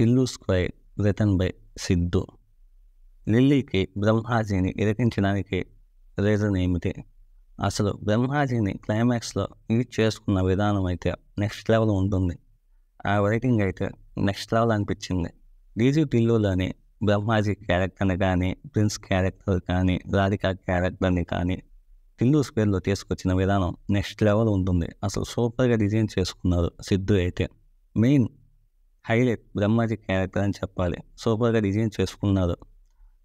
Tillu square written by Siddhu లిల్లీకి బ్రహ్మాజీని ఇరికించడానికి రీజన్ ఏమిటి అసలు బ్రహ్మాజీని క్లైమాక్స్లో యూజ్ చేసుకున్న విధానం అయితే నెక్స్ట్ లెవెల్ ఉంటుంది ఆ రైటింగ్ అయితే నెక్స్ట్ లెవెల్ అనిపించింది డీజీ టిల్లులోని బ్రహ్మాజీ క్యారెక్టర్ని కానీ ప్రిన్స్ క్యారెక్టర్ కానీ రాధికా క్యారెక్టర్ని కానీ టిల్లు స్క్వేర్లో తీసుకొచ్చిన విధానం నెక్స్ట్ లెవెల్ ఉంటుంది అసలు సూపర్గా డిజైన్ చేసుకున్నారు సిద్ధు అయితే మెయిన్ హైలైట్ బ్రహ్మాజీ క్యారెక్టర్ అని చెప్పాలి సూపర్గా డిజైన్ చేసుకున్నారు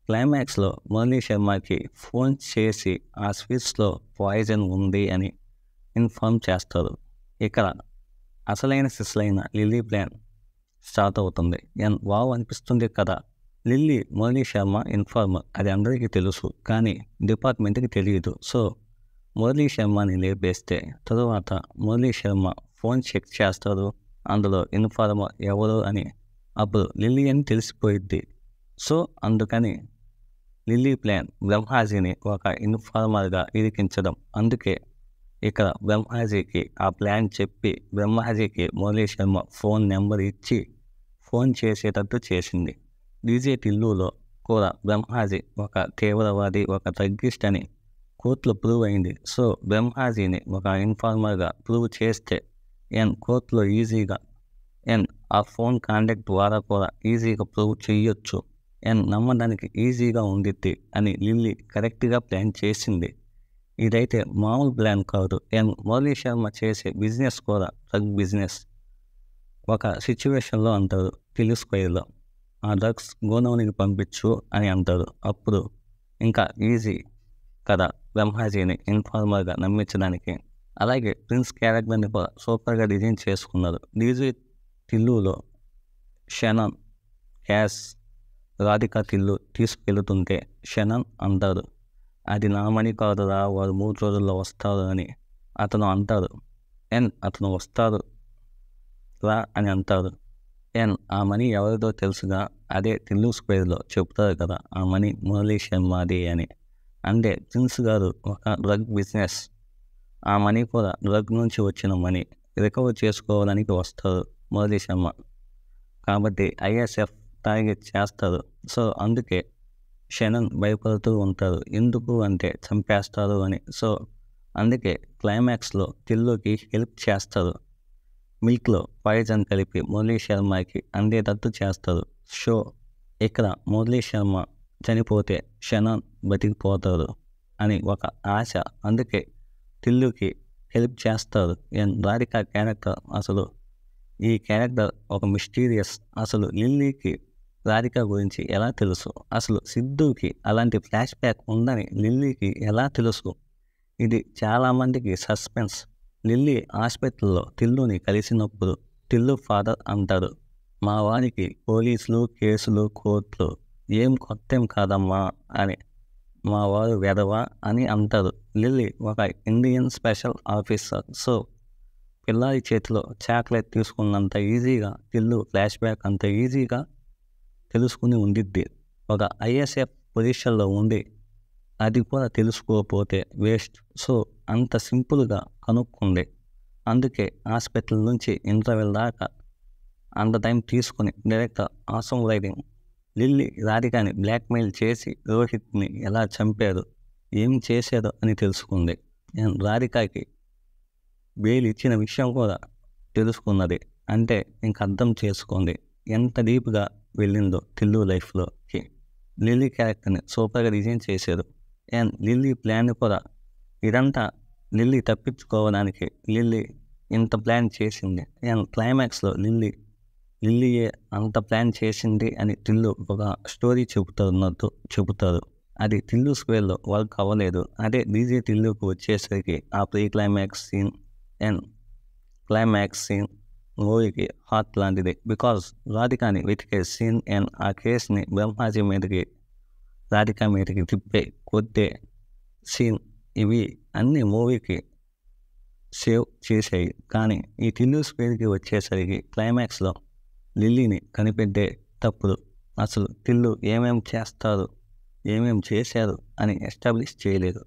క్లైమాక్స్లో మురళీ శర్మకి ఫోన్ చేసి ఆ స్వీట్స్లో పాయిజన్ ఉంది అని ఇన్ఫామ్ చేస్తారు ఇక్కడ అసలైన సిస్లైన లిల్లీ ప్లాన్ స్టార్ట్ అవుతుంది అండ్ వావ్ అనిపిస్తుంది కదా లిల్లీ మురళీ శర్మ ఇన్ఫార్మర్ అది అందరికీ తెలుసు కానీ డిపార్ట్మెంట్కి తెలియదు సో మురళీ శర్మని లేపేస్తే తరువాత మురళీ శర్మ ఫోన్ చెక్ చేస్తారు అందులో ఇన్ఫార్మర్ ఎవరు అని అప్పుడు లిల్లీ అని తెలిసిపోయిద్ది సో అందుకని లిల్లీ ప్లాన్ బ్రహ్మాజీని ఒక ఇన్ఫార్మర్గా ఇరికించడం అందుకే ఇక్కడ బ్రహ్మాజీకి ఆ ప్లాన్ చెప్పి బ్రహ్మాజీకి మురళీ శర్మ ఫోన్ నెంబర్ ఇచ్చి ఫోన్ చేసేటట్టు చేసింది డీజే టిల్లులో కూడా బ్రహ్మాజీ ఒక తీవ్రవాది ఒక తగ్గిస్ట్ అని కోర్టులో ప్రూవ్ అయింది సో బ్రహ్మాజీని ఒక ఇన్ఫార్మర్గా ప్రూవ్ చేస్తే ఎన్ కోర్టులో ఈజీగా ఎన్ ఆ ఫోన్ కాంటాక్ట్ ద్వారా కూడా ఈజీగా ప్రూవ్ చేయొచ్చు అండ్ నమ్మడానికి ఈజీగా ఉండిద్ది అని లిల్లీ కరెక్ట్గా ప్లాన్ చేసింది ఇదైతే మామూలు ప్లాన్ కాదు ఎన్ మురళీ శర్మ చేసే బిజినెస్ కూడా డ్రగ్ బిజినెస్ ఒక సిచ్యువేషన్లో అంటారు తెలుసుకోయలో ఆ డ్రగ్స్ గోనౌనికి పంపించు అని అంటారు అప్పుడు ఇంకా ఈజీ కదా బ్రహ్మాజీని ఇన్ఫార్మర్గా నమ్మించడానికి అలాగే ప్రిన్స్ క్యారెక్టర్ని కూడా సూపర్గా డిజైన్ చేసుకున్నారు డీజీ తిల్లులో షనన్ యాస్ రాధిక తిల్లు తీసుకెళ్తుంటే షనన్ అంటారు అది నామని కాదురా వారు మూడు రోజుల్లో వస్తారు అని అతను అంటారు ఎన్ అతను వస్తారు రా అని అంటారు ఎన్ ఆ మనీ ఎవరిదో తెలుసుగా అదే తిల్లు స్క్వేర్లో చెప్తారు కదా ఆ మనీ మురళీ శర్మది అని అంటే ప్రిన్స్ గారు ఒక డ్రగ్ బిజినెస్ ఆ మనీ కూడా డ్రగ్ నుంచి వచ్చిన మనీ రికవర్ చేసుకోవడానికి వస్తారు మురళీ శర్మ కాబట్టి ఐఎస్ఎఫ్ టార్గెట్ చేస్తారు సో అందుకే క్షణం భయపడుతూ ఉంటారు ఎందుకు అంటే చంపేస్తారు అని సో అందుకే క్లైమాక్స్లో తిల్లుకి హెల్ప్ చేస్తారు మిల్క్లో పాయిజన్ కలిపి మురళీ శర్మకి అందేటట్టు చేస్తారు షో ఇక్కడ మురళీ శర్మ చనిపోతే క్షణం బతికిపోతారు అని ఒక ఆశ అందుకే టిల్లుకి హెల్ప్ చేస్తారు రాధికా క్యారెక్టర్ అసలు ఈ క్యారెక్టర్ ఒక మిస్టీరియస్ అసలు లిల్లీకి రాధిక గురించి ఎలా తెలుసు అసలు సిద్ధుకి అలాంటి ఫ్లాష్ బ్యాక్ ఉందని లిల్లీకి ఎలా తెలుసు ఇది చాలామందికి సస్పెన్స్ లిల్లీ ఆసుపత్రిలో తిల్లుని కలిసినప్పుడు తిల్లు ఫాదర్ అంటాడు మా వారికి పోలీసులు కేసులు కోర్టులు ఏం కొత్తం కాదమ్మా అని మా వారు వెధవా అని అంటారు లిల్లీ ఒక ఇండియన్ స్పెషల్ ఆఫీసర్ సో పిల్లాడి చేతిలో చాక్లెట్ తీసుకున్నంత ఈజీగా ఇల్లు ఫ్లాష్ బ్యాక్ అంత ఈజీగా తెలుసుకుని ఉండిద్ది ఒక ఐఎస్ఎఫ్ పొజిషన్లో ఉండి అది కూడా తెలుసుకోకపోతే వేస్ట్ సో అంత సింపుల్గా కనుక్కుంది అందుకే హాస్పిటల్ నుంచి ఇంటర్వెల్ దాకా అంత టైం తీసుకుని డైరెక్ట్ ఆసం రైడింగ్ లిల్లీ రాధికాని బ్లాక్మెయిల్ చేసి రోహిత్ని ఎలా చంపారో ఏం చేశారో అని తెలుసుకుంది రాధికాకి బెయిల్ ఇచ్చిన విషయం కూడా తెలుసుకున్నది అంటే ఇంక అర్థం చేసుకుంది ఎంత డీప్గా వెళ్ళిందో తెలుగు లైఫ్లోకి లిల్లీ క్యారెక్టర్ని సూపర్గా డిజైన్ చేశారు అండ్ లిల్లీ ప్లాన్ కూడా ఇదంతా లిల్లీ తప్పించుకోవడానికి లిల్లీ ఇంత ప్లాన్ చేసింది అండ్ క్లైమాక్స్లో లిల్లీ లిల్లీయే అంత ప్లాన్ చేసింది అని తిల్లు ఒక స్టోరీ చెబుతున్నట్టు చెబుతారు అది తిల్లు స్క్వేర్లో వర్క్ అవ్వలేదు అదే డీజే తిల్లుకు వచ్చేసరికి ఆ pre climax scene and climax scene మూవీకి హాట్ లాంటిది బికాజ్ రాధికాని వెతికే సీన్ అండ్ ఆ కేసుని బ్రహ్మాజీ మీదకి రాధిక మీదకి తిప్పే కొద్దే సీన్ ఇవి అన్ని మూవీకి సేవ్ చేసాయి కానీ ఈ తిల్లు స్క్వేర్కి వచ్చేసరికి క్లైమాక్స్లో లిల్లీని కనిపెట్టే తప్పుడు అసలు తిల్లు ఏమేం చేస్తారు ఏమేం చేశారు అని ఎస్టాబ్లిష్ చేయలేదు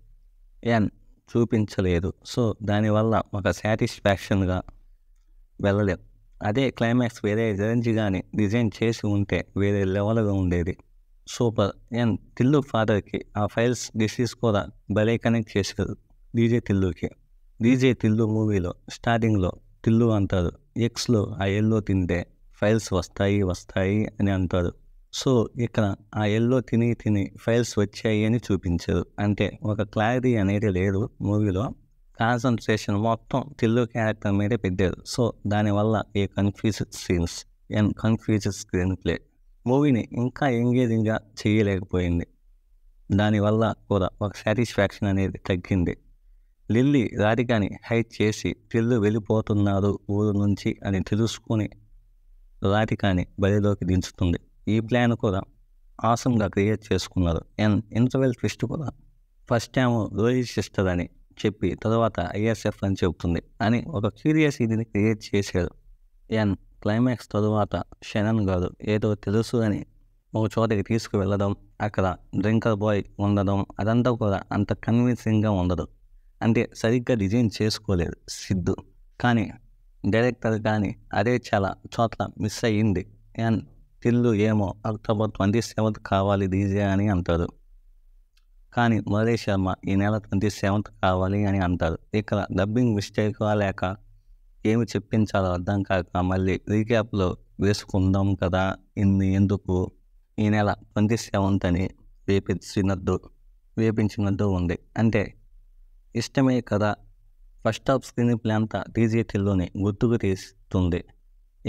యాన్ చూపించలేదు సో దానివల్ల ఒక సాటిస్ఫాక్షన్గా వెళ్ళలేదు అదే క్లైమాక్స్ వేరే జరించి కానీ డిజైన్ చేసి ఉంటే వేరే లెవెల్గా ఉండేది సూపర్ అండ్ తిల్లు ఫాదర్కి ఆ ఫైల్స్ డిసీజ్ కూడా భలే కనెక్ట్ చేశారు డీజే తిల్లుకి డీజే తిల్లు మూవీలో స్టార్టింగ్లో తిల్లు అంటారు ఎక్స్లో ఆ ఎల్లో తింటే ఫైల్స్ వస్తాయి వస్తాయి అని అంటారు సో ఇక్కడ ఆ ఎల్లో తిని తిని ఫైల్స్ వచ్చాయి అని చూపించారు అంటే ఒక క్లారిటీ అనేది లేదు మూవీలో కాన్సన్ట్రేషన్ మొత్తం తిల్లు క్యారెక్టర్ మీదే పెట్టారు సో దానివల్ల a confuse scenes and confuse screenplay మూవీని ఇంకా ఎంగేజింగ్గా చేయలేకపోయింది దానివల్ల కూడా ఒక సాటిస్ఫాక్షన్ అనేది తగ్గింది లిల్లీ రాధికాని హైట్ చేసి తిల్లు వెళ్ళిపోతున్నారు ఊరు నుంచి అని తెలుసుకొని రాధికాని బలిలోకి దించుతుంది ఈ ప్లాన్ కూడా ఆసంగా క్రియేట్ చేసుకున్నారు అండ్ ఇంటర్వెల్ ట్విస్ట్ కూడా ఫస్ట్ టైం రోహిత్ సిస్టర్ అని చెప్పి తర్వాత ఐఎస్ఎఫ్ అని చెబుతుంది అని ఒక క్యూరియస్ ఇదిని క్రియేట్ చేశారు అండ్ క్లైమాక్స్ తరువాత షనన్ గారు ఏదో తెలుసు అని ఒక చోటకి తీసుకువెళ్ళడం అక్కడ డ్రింకర్ బాయ్ ఉండడం అదంతా కూడా అంత కన్విన్సింగ్గా ఉండదు అంటే సరిగ్గా డిజైన్ చేసుకోలేదు సిద్ధు కానీ డైరెక్టర్ కానీ అదే చాలా చోట్ల మిస్ అయ్యింది అండ్ తిల్లు ఏమో అక్టోబర్ ట్వంటీ సెవెంత్ కావాలి డీజే అని అంటారు కానీ వరే శర్మ ఈ నెల ట్వంటీ సెవెంత్ కావాలి అని అంటారు ఇక్కడ డబ్బింగ్ మిస్టేక్ లేక ఏమి చెప్పించాలో అర్థం కాక మళ్ళీ రీక్యాప్లో వేసుకుందాం కదా ఇన్ని ఎందుకు ఈ నెల ట్వంటీ సెవెంత్ అని వేపించినట్టు వేపించినట్టు ఉంది అంటే ఇష్టమే కదా ఫస్ట్ ఆఫ్ స్క్రీన్ ప్లే అంతా డీజే టిల్లుని గుర్తుకు తీస్తుంది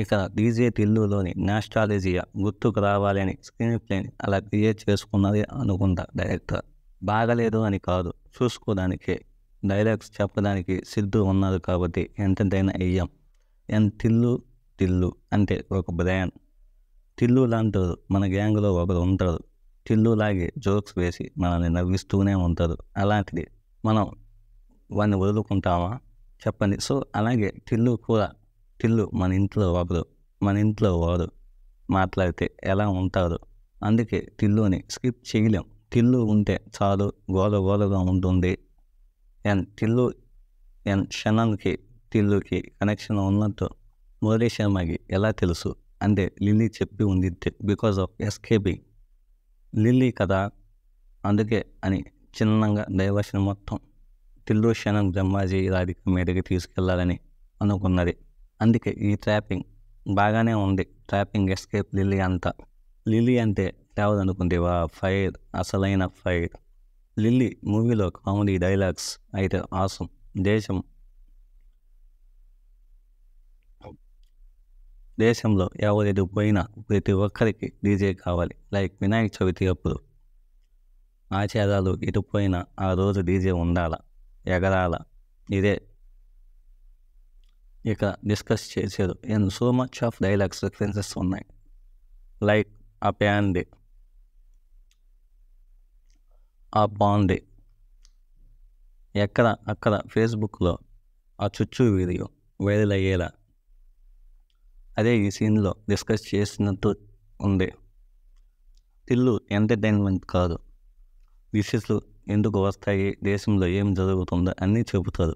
ఇక డీజే టిల్లులోని నాస్ట్రాలజీయా గుర్తుకు రావాలి అని స్క్రీన్ ప్లేని అలా క్రియేట్ చేసుకున్నది అనుకుంటా డైరెక్టర్ బాగలేదు అని కాదు చూసుకోవడానికి డైలాగ్స్ చెప్పడానికి సిద్ధు ఉన్నారు కాబట్టి ఎంతైనా అయ్యాం ఎన్ టిల్లు టిల్లు అంటే ఒక బ్రాండ్ టిల్లు లాంటారు మన గ్యాంగ్లో ఒకరు ఉంటారు లాగే జోక్స్ వేసి మనల్ని నవ్విస్తూనే ఉంటారు అలాంటిది మనం వాడిని వదులుకుంటామా చెప్పండి సో అలాగే టిల్లు కూడా టిల్లు మన ఇంట్లో ఒకరు మన ఇంట్లో వారు మాట్లాడితే ఎలా ఉంటారు అందుకే టిల్లుని స్కిప్ చేయలేం టిల్లు ఉంటే చాలు గోల గోలగా ఉంటుంది అండ్ టిల్లు అండ్ క్షణానికి టిల్లుకి కనెక్షన్ ఉన్నట్టు మురళీ శర్మకి ఎలా తెలుసు అంటే లిల్లీ చెప్పి ఉంది బికాస్ ఆఫ్ ఎస్కేపింగ్ లిల్లీ కదా అందుకే అని చిన్నంగా డైవర్షన్ మొత్తం త్రిలోశనం బ్రహ్మాజీ రాధిక మీదకి తీసుకెళ్లాలని అనుకున్నది అందుకే ఈ ట్రాపింగ్ బాగానే ఉంది ట్రాపింగ్ ఎస్కేప్ లిలీ అంతా లిలీ అంటే ట్రావెల్ వా ఫైర్ అసలైన ఫైర్ లిల్లీ మూవీలో కామెడీ డైలాగ్స్ అయితే ఆసం దేశం దేశంలో ఎవరైతే పోయినా ప్రతి ఒక్కరికి డీజే కావాలి లైక్ వినాయక చవితి అప్పుడు ఆచారాలు పోయినా ఆ రోజు డీజే ఉండాలా ఎగరాల ఇదే ఇక డిస్కస్ చేశారు and so much of dialogues references ఉన్నాయి లైక్ ఆ ప్యాండే ఆ బాండే ఎక్కడ అక్కడ ఫేస్బుక్లో ఆ చుచ్చు వీడియో వైరల్ అయ్యేలా అదే ఈ సీన్లో డిస్కస్ చేసినట్టు ఉంది తిల్లు ఎంటర్టైన్మెంట్ కాదు విషెస్లు ఎందుకు వస్తాయి దేశంలో ఏం జరుగుతుందో అన్నీ చెబుతారు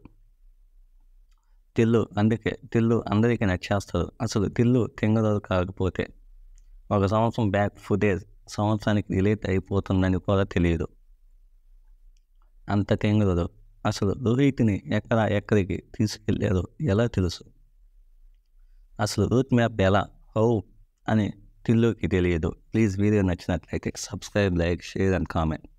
తిల్లు అందుకే తిల్లు అందరికీ నచ్చేస్తారు అసలు తిల్లు తింగరాలు కాకపోతే ఒక సంవత్సరం బ్యాక్ ఫుటేజ్ సంవత్సరానికి రిలేట్ అయిపోతుందని కూడా తెలియదు అంత తింగరదు అసలు రోహిత్ని ఎక్కడ ఎక్కడికి తీసుకెళ్ళారో ఎలా తెలుసు అసలు రూట్ మ్యాప్ ఎలా హౌ అని తిల్లుకి తెలియదు ప్లీజ్ వీడియో నచ్చినట్లయితే subscribe like share and comment